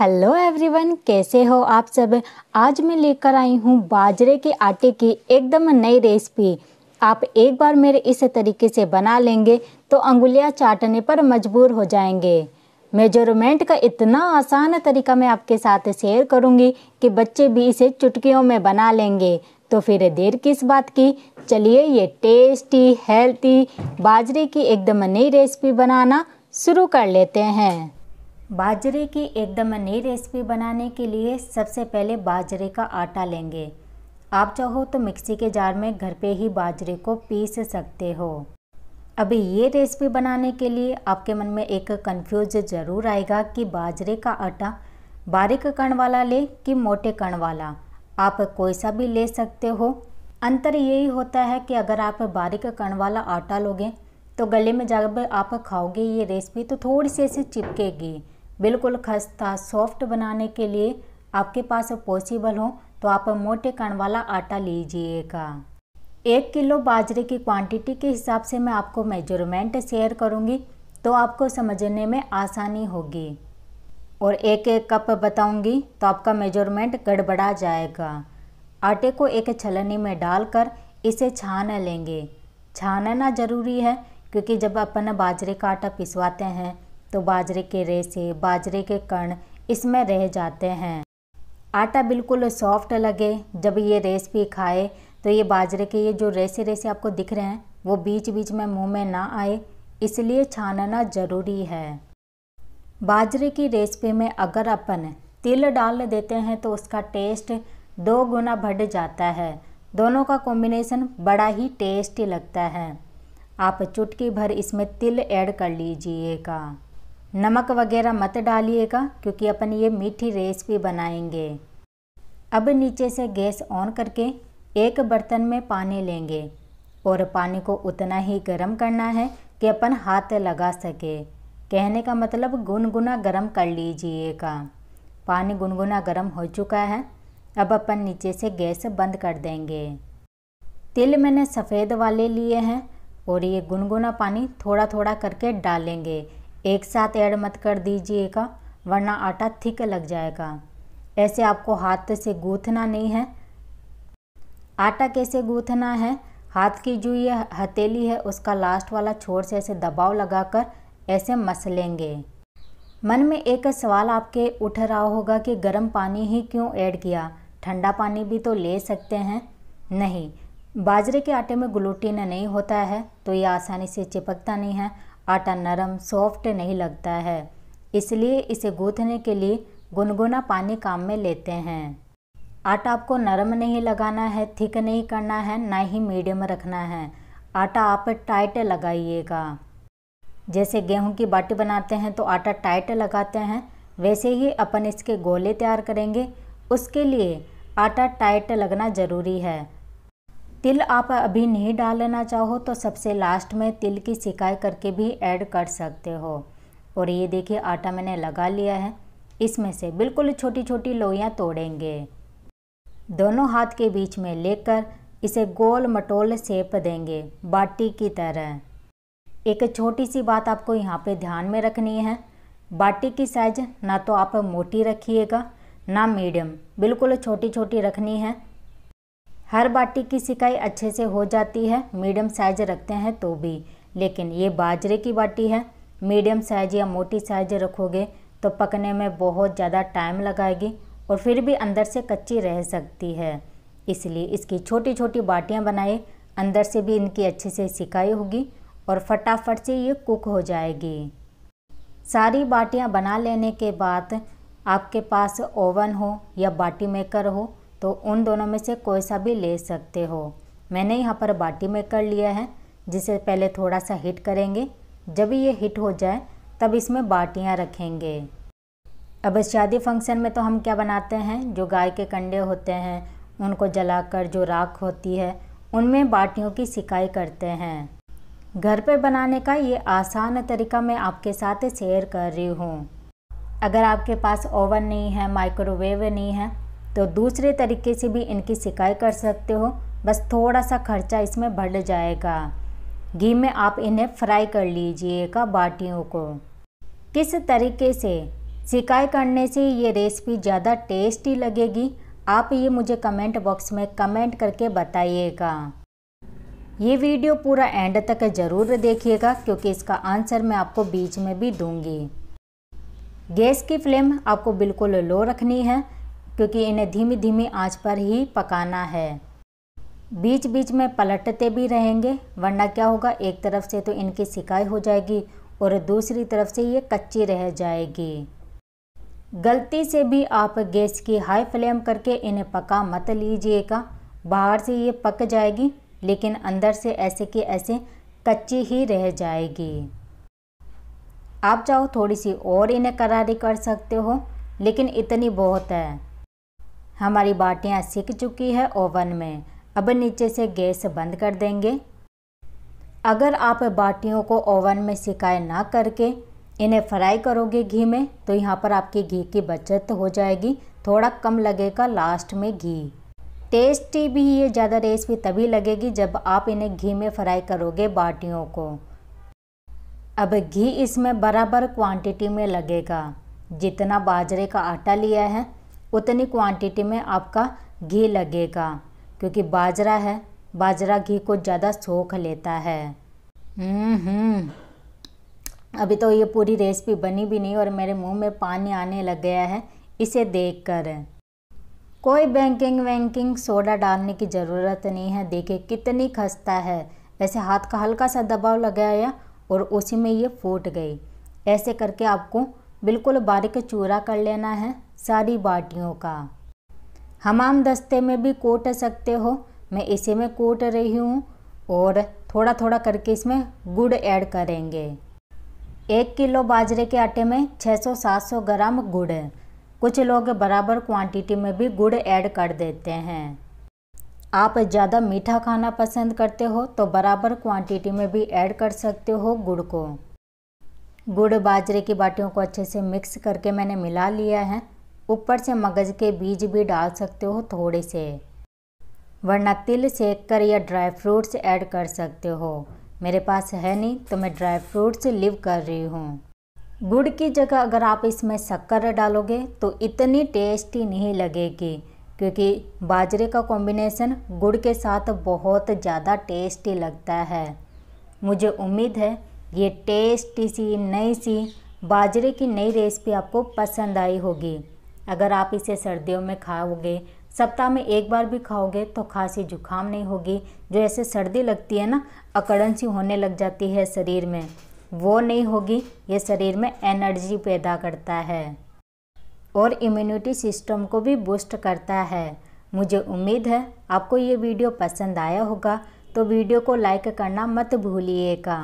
hello everyone कैसे हो आप सब आज मैं लेकर आई हूँ बाजरे के आटे की एकदम नई रेसिपी आप एक बार मेरे इस तरीके से बना लेंगे तो अंगुलियाँ चाटने पर मजबूर हो जाएंगे मेजरमेंट का इतना आसान तरीका मैं आपके साथ शेयर करूँगी कि बच्चे भी इसे चुटकियों में बना लेंगे तो फिर देर किस बात की चलिए ये टेस्टी हेल्थी बाजरे की एकदम नई रेसिपी बनाना शुरू कर लेते हैं बाजरे की एकदम नई रेसिपी बनाने के लिए सबसे पहले बाजरे का आटा लेंगे आप चाहो तो मिक्सी के जार में घर पे ही बाजरे को पीस सकते हो अभी ये रेसिपी बनाने के लिए आपके मन में एक कन्फ्यूज ज़रूर आएगा कि बाजरे का आटा बारीक कण वाला ले कि मोटे कण वाला आप कोई सा भी ले सकते हो अंतर यही होता है कि अगर आप बारीक कण वाला आटा लोगे तो गले में जब आप खाओगे ये रेसिपी तो थोड़ी सी ऐसी चिपकेगी बिल्कुल खस्ता सॉफ्ट बनाने के लिए आपके पास पॉसिबल हो तो आप मोटे कण वाला आटा लीजिएगा एक किलो बाजरे की क्वांटिटी के हिसाब से मैं आपको मेजरमेंट शेयर करूँगी तो आपको समझने में आसानी होगी और एक एक कप बताऊंगी तो आपका मेजरमेंट गड़बड़ा जाएगा आटे को एक छलनी में डालकर इसे छान लेंगे छानना ज़रूरी है क्योंकि जब अपन बाजरे का आटा पिसवाते हैं तो बाजरे के रेसे बाजरे के कण इसमें रह जाते हैं आटा बिल्कुल सॉफ्ट लगे जब ये रेसिपी खाए तो ये बाजरे के ये जो रेसे रेसे आपको दिख रहे हैं वो बीच बीच में मुंह में ना आए इसलिए छानना ज़रूरी है बाजरे की रेसिपी में अगर अपन तिल डाल देते हैं तो उसका टेस्ट दो गुना बढ़ जाता है दोनों का कॉम्बिनेशन बड़ा ही टेस्टी लगता है आप चुटकी भर इसमें तिल ऐड कर लीजिएगा नमक वगैरह मत डालिएगा क्योंकि अपन ये मीठी रेसिपी बनाएंगे अब नीचे से गैस ऑन करके एक बर्तन में पानी लेंगे और पानी को उतना ही गर्म करना है कि अपन हाथ लगा सके कहने का मतलब गुनगुना गर्म कर लीजिएगा पानी गुनगुना गर्म हो चुका है अब अपन नीचे से गैस बंद कर देंगे तिल मैंने सफ़ेद वाले लिए हैं और ये गुनगुना पानी थोड़ा थोड़ा करके डालेंगे एक साथ ऐड मत कर दीजिएगा वरना आटा थिक लग जाएगा ऐसे आपको हाथ से गूँथना नहीं है आटा कैसे गूँथना है हाथ की जो ये हथेली है उसका लास्ट वाला छोर से ऐसे दबाव लगाकर ऐसे मस लेंगे मन में एक सवाल आपके उठ रहा होगा कि गर्म पानी ही क्यों ऐड किया ठंडा पानी भी तो ले सकते हैं नहीं बाजरे के आटे में ग्लूटीन नहीं होता है तो ये आसानी से चिपकता नहीं है आटा नरम सॉफ्ट नहीं लगता है इसलिए इसे गूँथने के लिए गुनगुना पानी काम में लेते हैं आटा आपको नरम नहीं लगाना है थिक नहीं करना है ना ही मीडियम रखना है आटा आप टाइट लगाइएगा जैसे गेहूं की बाटी बनाते हैं तो आटा टाइट लगाते हैं वैसे ही अपन इसके गोले तैयार करेंगे उसके लिए आटा टाइट लगना ज़रूरी है तिल आप अभी नहीं डालना चाहो तो सबसे लास्ट में तिल की सिकाई करके भी ऐड कर सकते हो और ये देखिए आटा मैंने लगा लिया है इसमें से बिल्कुल छोटी छोटी लोइयाँ तोड़ेंगे दोनों हाथ के बीच में लेकर इसे गोल मटोल सेप देंगे बाटी की तरह एक छोटी सी बात आपको यहाँ पे ध्यान में रखनी है बाटी की साइज ना तो आप मोटी रखिएगा ना मीडियम बिल्कुल छोटी छोटी रखनी है हर बाटी की सिकाई अच्छे से हो जाती है मीडियम साइज रखते हैं तो भी लेकिन ये बाजरे की बाटी है मीडियम साइज या मोटी साइज रखोगे तो पकने में बहुत ज़्यादा टाइम लगाएगी और फिर भी अंदर से कच्ची रह सकती है इसलिए इसकी छोटी छोटी बाटियाँ बनाए अंदर से भी इनकी अच्छे से सिकाई होगी और फटाफट से ये कुक हो जाएगी सारी बाटियाँ बना लेने के बाद आपके पास ओवन हो या बाटी मेकर हो तो उन दोनों में से कोई सा भी ले सकते हो मैंने यहाँ पर बाटी में कर लिया है जिसे पहले थोड़ा सा हीट करेंगे जब ये हीट हो जाए तब इसमें बाटियाँ रखेंगे अब शादी फंक्शन में तो हम क्या बनाते हैं जो गाय के कंडे होते हैं उनको जलाकर जो राख होती है उनमें बाटियों की सिकाई करते हैं घर पर बनाने का ये आसान तरीका मैं आपके साथ शेयर कर रही हूँ अगर आपके पास ओवन नहीं है माइक्रोवेव नहीं है तो दूसरे तरीके से भी इनकी सिकाई कर सकते हो बस थोड़ा सा खर्चा इसमें बढ़ जाएगा घी में आप इन्हें फ्राई कर लीजिएगा बाटियों को किस तरीके से सिकाई करने से ये रेसिपी ज़्यादा टेस्टी लगेगी आप ये मुझे कमेंट बॉक्स में कमेंट करके बताइएगा ये वीडियो पूरा एंड तक ज़रूर देखिएगा क्योंकि इसका आंसर मैं आपको बीच में भी दूंगी गैस की फ्लेम आपको बिल्कुल लो रखनी है क्योंकि इन्हें धीमी धीमी आंच पर ही पकाना है बीच बीच में पलटते भी रहेंगे वरना क्या होगा एक तरफ से तो इनकी सिकाई हो जाएगी और दूसरी तरफ से ये कच्ची रह जाएगी गलती से भी आप गैस की हाई फ्लेम करके इन्हें पका मत लीजिएगा बाहर से ये पक जाएगी लेकिन अंदर से ऐसे के ऐसे कच्ची ही रह जाएगी आप चाहो थोड़ी सी और इन्हें करारी कर सकते हो लेकिन इतनी बहुत है हमारी बाटियाँ सिक चुकी है ओवन में अब नीचे से गैस बंद कर देंगे अगर आप बाटियों को ओवन में सिकाए ना करके इन्हें फ्राई करोगे घी में तो यहाँ पर आपकी घी की बचत हो जाएगी थोड़ा कम लगेगा लास्ट में घी टेस्टी भी ये ज़्यादा रेसिपी तभी लगेगी जब आप इन्हें घी में फ्राई करोगे बाटियों को अब घी इसमें बराबर क्वांटिटी में लगेगा जितना बाजरे का आटा लिया है उतनी क्वांटिटी में आपका घी लगेगा क्योंकि बाजरा है बाजरा घी को ज़्यादा सोख लेता है अभी तो ये पूरी रेसिपी बनी भी नहीं और मेरे मुंह में पानी आने लग गया है इसे देख कर कोई बैंकिंग वैंकिंग सोडा डालने की ज़रूरत नहीं है देखे कितनी खस्ता है वैसे हाथ का हल्का सा दबाव लगाया और उसी में ये फूट गई ऐसे करके आपको बिल्कुल बारीक चूरा कर लेना है सारी बाटियों का हमाम दस्ते में भी कोट सकते हो मैं इसे में कोट रही हूँ और थोड़ा थोड़ा करके इसमें गुड़ ऐड करेंगे एक किलो बाजरे के आटे में 600-700 ग्राम गुड़ कुछ लोग बराबर क्वांटिटी में भी गुड़ ऐड कर देते हैं आप ज़्यादा मीठा खाना पसंद करते हो तो बराबर क्वांटिटी में भी ऐड कर सकते हो गुड़ को गुड़ बाजरे की बाटियों को अच्छे से मिक्स करके मैंने मिला लिया है ऊपर से मगज़ के बीज भी डाल सकते हो थोड़े से वरना तिल सेक कर या ड्राई फ्रूट्स ऐड कर सकते हो मेरे पास है नहीं तो मैं ड्राई फ्रूट्स लिव कर रही हूँ गुड़ की जगह अगर आप इसमें शक्कर डालोगे तो इतनी टेस्टी नहीं लगेगी क्योंकि बाजरे का कॉम्बिनेशन गुड़ के साथ बहुत ज़्यादा टेस्टी लगता है मुझे उम्मीद है ये टेस्टी सी नई सी बाजरे की नई रेसिपी आपको पसंद आई होगी अगर आप इसे सर्दियों में खाओगे सप्ताह में एक बार भी खाओगे तो खांसी जुकाम नहीं होगी जो ऐसे सर्दी लगती है ना अकड़न सी होने लग जाती है शरीर में वो नहीं होगी ये शरीर में एनर्जी पैदा करता है और इम्यूनिटी सिस्टम को भी बूस्ट करता है मुझे उम्मीद है आपको ये वीडियो पसंद आया होगा तो वीडियो को लाइक करना मत भूलिएगा